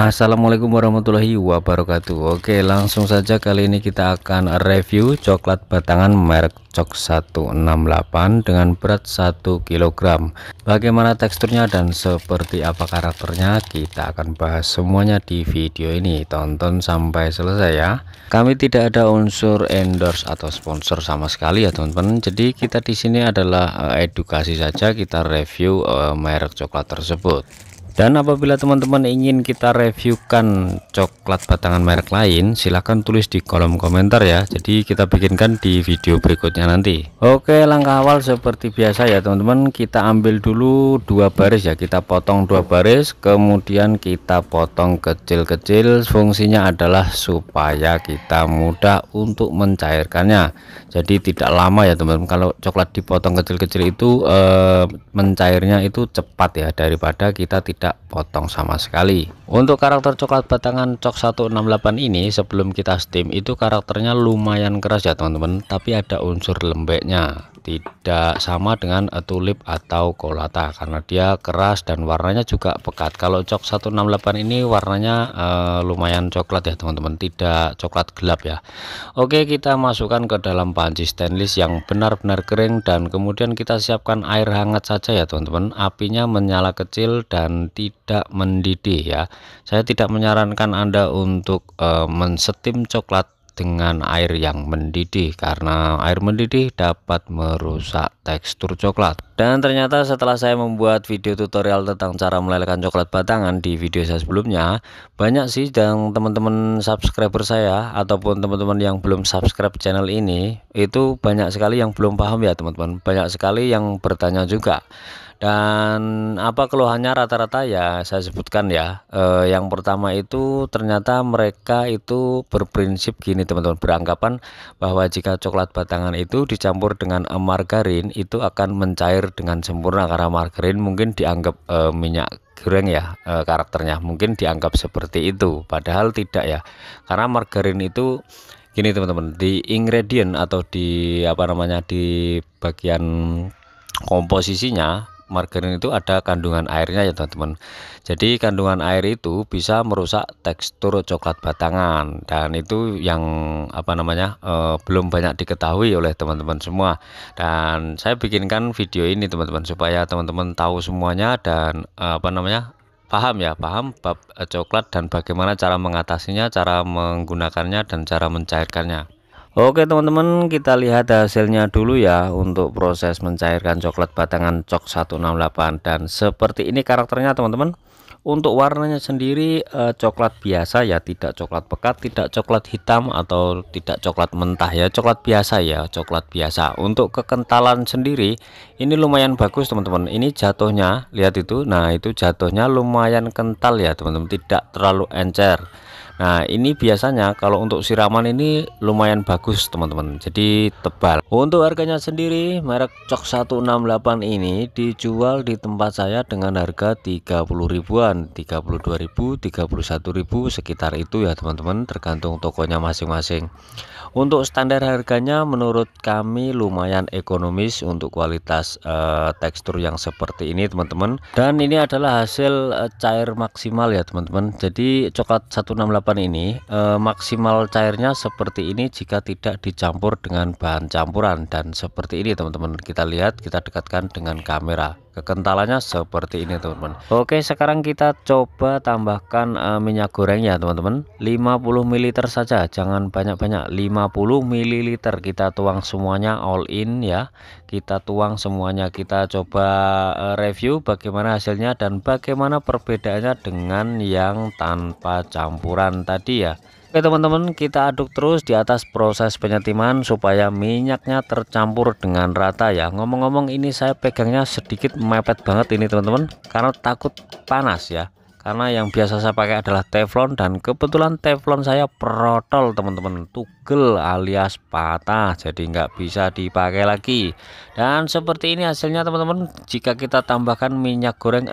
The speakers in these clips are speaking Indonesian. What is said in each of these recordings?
Assalamualaikum warahmatullahi wabarakatuh Oke langsung saja kali ini kita akan review coklat batangan merek Cok 168 dengan berat 1 kg Bagaimana teksturnya dan seperti apa karakternya kita akan bahas semuanya di video ini Tonton sampai selesai ya Kami tidak ada unsur endorse atau sponsor sama sekali ya teman-teman Jadi kita di sini adalah eh, edukasi saja kita review eh, merek coklat tersebut dan apabila teman-teman ingin kita reviewkan coklat batangan merek lain silahkan tulis di kolom komentar ya jadi kita bikinkan di video berikutnya nanti oke langkah awal seperti biasa ya teman-teman kita ambil dulu dua baris ya kita potong dua baris kemudian kita potong kecil-kecil fungsinya adalah supaya kita mudah untuk mencairkannya jadi tidak lama ya teman-teman kalau coklat dipotong kecil-kecil itu eh, mencairnya itu cepat ya daripada kita tidak tidak potong sama sekali untuk karakter coklat batangan cok 168 ini sebelum kita steam itu karakternya lumayan keras ya teman-teman tapi ada unsur lembeknya tidak sama dengan eh, tulip atau kolata karena dia keras dan warnanya juga pekat kalau cok 168 ini warnanya uh, lumayan coklat ya teman-teman tidak coklat gelap ya Oke kita masukkan ke dalam panci stainless yang benar-benar kering dan kemudian kita siapkan air hangat saja ya teman-teman apinya menyala kecil dan tidak mendidih ya saya tidak menyarankan Anda untuk eh, mensetim coklat dengan air yang mendidih karena air mendidih dapat merusak tekstur coklat dan ternyata setelah saya membuat video tutorial tentang cara melelehkan coklat batangan di video saya sebelumnya banyak sih dan teman-teman subscriber saya ataupun teman-teman yang belum subscribe channel ini itu banyak sekali yang belum paham ya teman-teman banyak sekali yang bertanya juga dan apa keluhannya rata-rata ya saya sebutkan ya. E, yang pertama itu ternyata mereka itu berprinsip gini teman-teman beranggapan bahwa jika coklat batangan itu dicampur dengan margarin itu akan mencair dengan sempurna karena margarin mungkin dianggap e, minyak goreng ya e, karakternya mungkin dianggap seperti itu padahal tidak ya. Karena margarin itu gini teman-teman di ingredient atau di apa namanya di bagian komposisinya margarin itu ada kandungan airnya ya teman-teman jadi kandungan air itu bisa merusak tekstur coklat batangan dan itu yang apa namanya eh, belum banyak diketahui oleh teman-teman semua dan saya bikinkan video ini teman-teman supaya teman-teman tahu semuanya dan eh, apa namanya paham ya paham bab eh, coklat dan bagaimana cara mengatasinya cara menggunakannya dan cara mencairkannya Oke teman-teman kita lihat hasilnya dulu ya untuk proses mencairkan coklat batangan cok 168 dan seperti ini karakternya teman-teman untuk warnanya sendiri eh, coklat biasa ya tidak coklat pekat tidak coklat hitam atau tidak coklat mentah ya coklat biasa ya coklat biasa untuk kekentalan sendiri ini lumayan bagus teman-teman ini jatuhnya lihat itu nah itu jatuhnya lumayan kental ya teman-teman tidak terlalu encer Nah ini biasanya kalau untuk siraman ini lumayan bagus teman-teman jadi tebal Untuk harganya sendiri merek cok 168 ini dijual di tempat saya dengan harga 30 ribuan 32 ribu 31 ribu sekitar itu ya teman-teman tergantung tokonya masing-masing Untuk standar harganya menurut kami lumayan ekonomis untuk kualitas uh, tekstur yang seperti ini teman-teman Dan ini adalah hasil uh, cair maksimal ya teman-teman Jadi coklat 168 delapan ini e, maksimal cairnya seperti ini jika tidak dicampur dengan bahan campuran dan seperti ini teman-teman kita lihat kita dekatkan dengan kamera kekentalannya seperti ini teman-teman Oke sekarang kita coba tambahkan uh, minyak ya teman-teman 50 ml saja jangan banyak-banyak 50 ml kita tuang semuanya all in ya kita tuang semuanya kita coba uh, review bagaimana hasilnya dan bagaimana perbedaannya dengan yang tanpa campuran tadi ya Oke teman-teman kita aduk terus di atas proses penyetiman supaya minyaknya tercampur dengan rata ya ngomong-ngomong ini saya pegangnya sedikit mepet banget ini teman-teman karena takut panas ya karena yang biasa saya pakai adalah teflon dan kebetulan teflon saya protol teman-teman tugel alias patah jadi nggak bisa dipakai lagi dan seperti ini hasilnya teman-teman jika kita tambahkan minyak goreng 50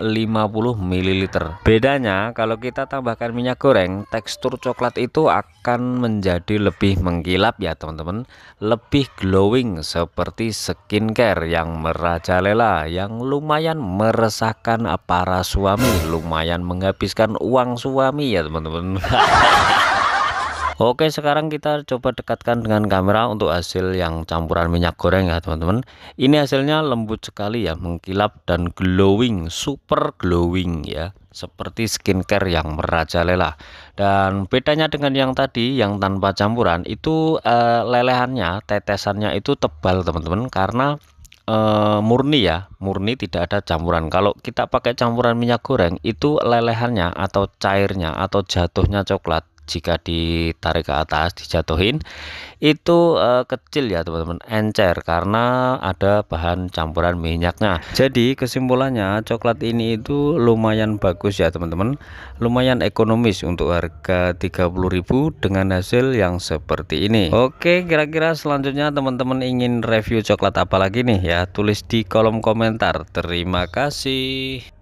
ml bedanya kalau kita tambahkan minyak goreng tekstur coklat itu akan menjadi lebih mengkilap ya teman-teman lebih glowing seperti skincare yang merajalela yang lumayan meresahkan para suami lumayan meng menghabiskan uang suami ya teman-teman Oke sekarang kita coba dekatkan dengan kamera untuk hasil yang campuran minyak goreng ya teman-teman Ini hasilnya lembut sekali ya mengkilap dan glowing super glowing ya Seperti skincare yang merajalela Dan bedanya dengan yang tadi yang tanpa campuran itu uh, lelehannya tetesannya itu tebal teman-teman Karena uh, murni ya, murni tidak ada campuran. Kalau kita pakai campuran minyak goreng itu lelehannya atau cairnya atau jatuhnya coklat jika ditarik ke atas dijatuhin itu uh, kecil ya teman-teman encer karena ada bahan campuran minyaknya jadi kesimpulannya coklat ini itu lumayan bagus ya teman-teman lumayan ekonomis untuk harga 30.000 dengan hasil yang seperti ini Oke kira-kira selanjutnya teman-teman ingin review coklat apa lagi nih ya tulis di kolom komentar terima kasih